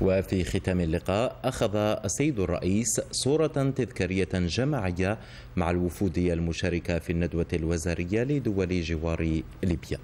وفي ختام اللقاء أخذ السيد الرئيس صورة تذكارية جماعية مع الوفود المشاركة في الندوة الوزارية لدول جوار ليبيا